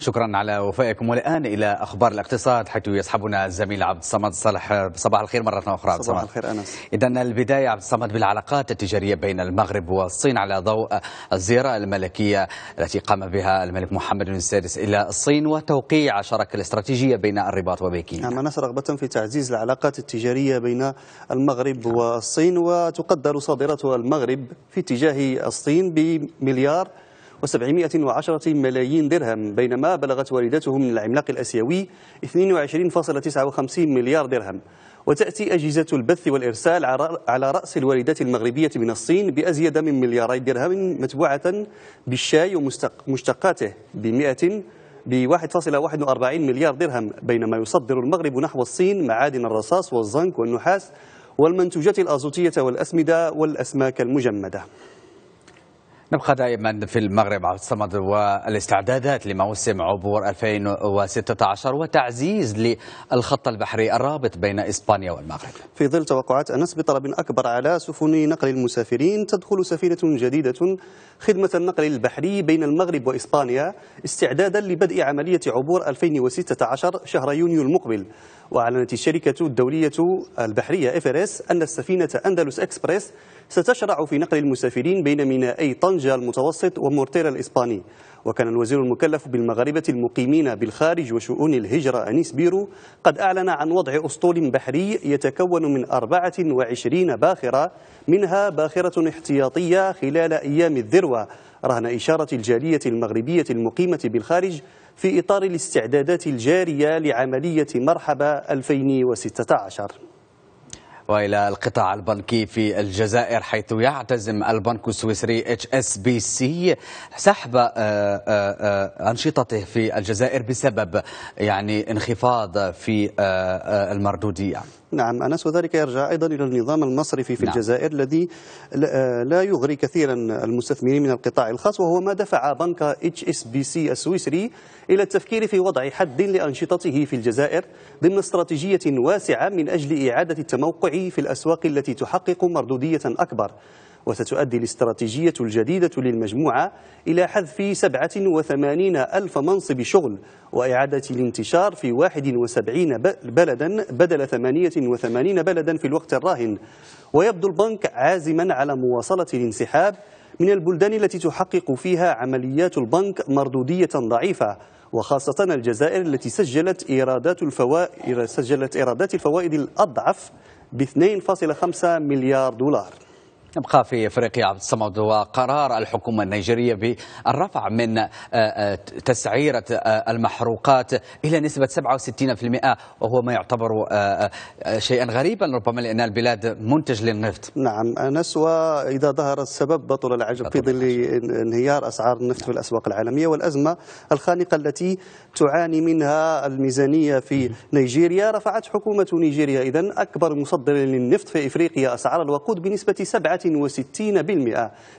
شكرا على وفائكم والآن إلى أخبار الاقتصاد حيث يسحبنا الزميل عبد الصمد صالح صباح الخير مرة أخرى عبد صباح الخير أنس إذا البداية عبد الصمد بالعلاقات التجارية بين المغرب والصين على ضوء الزيارة الملكية التي قام بها الملك محمد بن السادس إلى الصين وتوقيع شراكة الاستراتيجية بين الرباط وبكين نعم أنس رغبة في تعزيز العلاقات التجارية بين المغرب والصين وتقدر صادرات المغرب في اتجاه الصين بمليار و710 ملايين درهم بينما بلغت واردته من العملاق الآسيوي 22.59 مليار درهم وتأتي أجهزة البث والإرسال على رأس الواردات المغربية من الصين بأزيد من ملياري درهم متبوعة بالشاي ومشتقاته ب 100 ب 1.41 مليار درهم بينما يصدر المغرب نحو الصين معادن الرصاص والزنك والنحاس والمنتوجات الأزوتية والأسمدة والأسماك المجمدة نبقى دائما في المغرب على الصمد والاستعدادات لموسم عبور 2016 وتعزيز للخط البحري الرابط بين اسبانيا والمغرب. في ظل توقعات انس بطلب اكبر على سفن نقل المسافرين تدخل سفينه جديده خدمه النقل البحري بين المغرب واسبانيا استعدادا لبدء عمليه عبور 2016 شهر يونيو المقبل. وأعلنت الشركة الدولية البحرية افريس أن السفينة أندلس إكسبريس ستشرع في نقل المسافرين بين مينائي طنجة المتوسط ومورتيرا الإسباني وكان الوزير المكلف بالمغاربة المقيمين بالخارج وشؤون الهجرة أنيس بيرو قد أعلن عن وضع أسطول بحري يتكون من 24 باخرة منها باخرة احتياطية خلال أيام الذروة رهن إشارة الجالية المغربية المقيمة بالخارج في إطار الاستعدادات الجارية لعملية مرحبا 2016 والى القطاع البنكي في الجزائر حيث يعتزم البنك السويسري اتش اس بي سي سحب آه، آه، آه، انشطته في الجزائر بسبب يعني انخفاض في المردوديه نعم أنس وذلك يرجع أيضا إلى النظام المصرفي في نعم. الجزائر الذي لا يغري كثيرا المستثمرين من القطاع الخاص وهو ما دفع بنك اتش اس بي سي السويسري إلى التفكير في وضع حد لأنشطته في الجزائر ضمن استراتيجية واسعة من أجل إعادة التموقع في الأسواق التي تحقق مردودية أكبر وستؤدي الاستراتيجية الجديدة للمجموعة إلى حذف 87 ألف منصب شغل وإعادة الانتشار في 71 بلدا بدل 88 بلدا في الوقت الراهن ويبدو البنك عازما على مواصلة الانسحاب من البلدان التي تحقق فيها عمليات البنك مردودية ضعيفة وخاصة الجزائر التي سجلت إيرادات الفوائد سجلت إيرادات الفوائد الأضعف ب 2.5 مليار دولار نبقى في افريقيا عبد الصمد وقرار الحكومه النيجيريه بالرفع من آه، آه، تسعيره آه، المحروقات الى نسبه 67% وهو ما يعتبر شيئا غريبا ربما لان البلاد منتج للنفط. نعم انس واذا ظهر السبب بطل العجب في ظل انهيار اسعار النفط في الاسواق العالميه والازمه الخانقه التي تعاني منها الميزانيه في نيجيريا رفعت حكومه نيجيريا اذا اكبر مصدر للنفط في افريقيا اسعار الوقود بنسبه 7 160%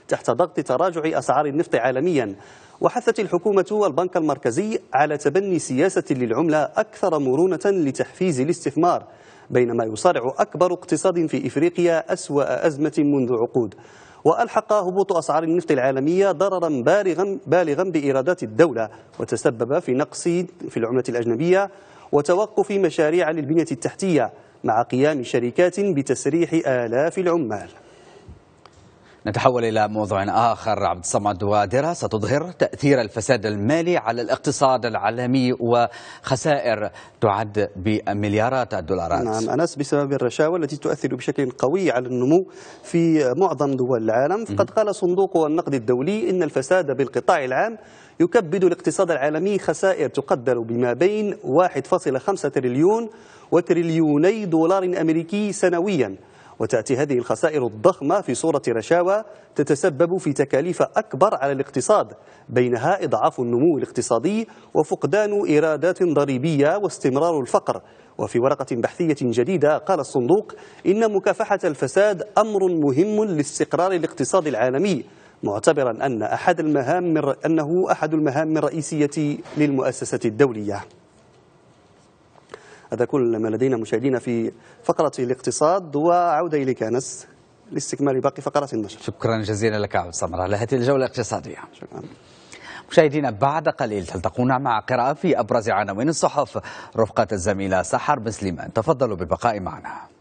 تحت ضغط تراجع أسعار النفط عالميا وحثت الحكومة والبنك المركزي على تبني سياسة للعملة أكثر مرونة لتحفيز الاستثمار بينما يصارع أكبر اقتصاد في إفريقيا أسوأ أزمة منذ عقود وألحق هبوط أسعار النفط العالمية ضررا بالغا, بالغا بإيرادات الدولة وتسبب في نقص في العملة الأجنبية وتوقف مشاريع للبنية التحتية مع قيام شركات بتسريح آلاف العمال نتحول إلى موضوع آخر عبد الصمد ودراسة تظهر تأثير الفساد المالي على الاقتصاد العالمي وخسائر تعد بمليارات الدولارات نعم أنس بسبب الرشاوى التي تؤثر بشكل قوي على النمو في معظم دول العالم فقد قال صندوق النقد الدولي إن الفساد بالقطاع العام يكبد الاقتصاد العالمي خسائر تقدر بما بين 1.5 تريليون وتريليوني دولار أمريكي سنوياً وتأتي هذه الخسائر الضخمة في صورة رشاوى تتسبب في تكاليف أكبر على الاقتصاد بينها إضعاف النمو الاقتصادي وفقدان إيرادات ضريبية واستمرار الفقر وفي ورقة بحثية جديدة قال الصندوق إن مكافحة الفساد أمر مهم لاستقرار الاقتصاد العالمي معتبرا أن أحد المهام أنه أحد المهام الرئيسية للمؤسسة الدولية هذا كل ما لدينا مشاهدينا في فقرة الاقتصاد وعودة إليك أنس لاستكمال باقي فقرات النشر شكرا جزيلا لك عبد الصمر على هذه الجولة الاقتصادية شكرا مشاهدينا بعد قليل تلتقونا مع قراءة في أبرز عناوين الصحف رفقة الزميلة سحر بن سليمان تفضلوا بالبقاء معنا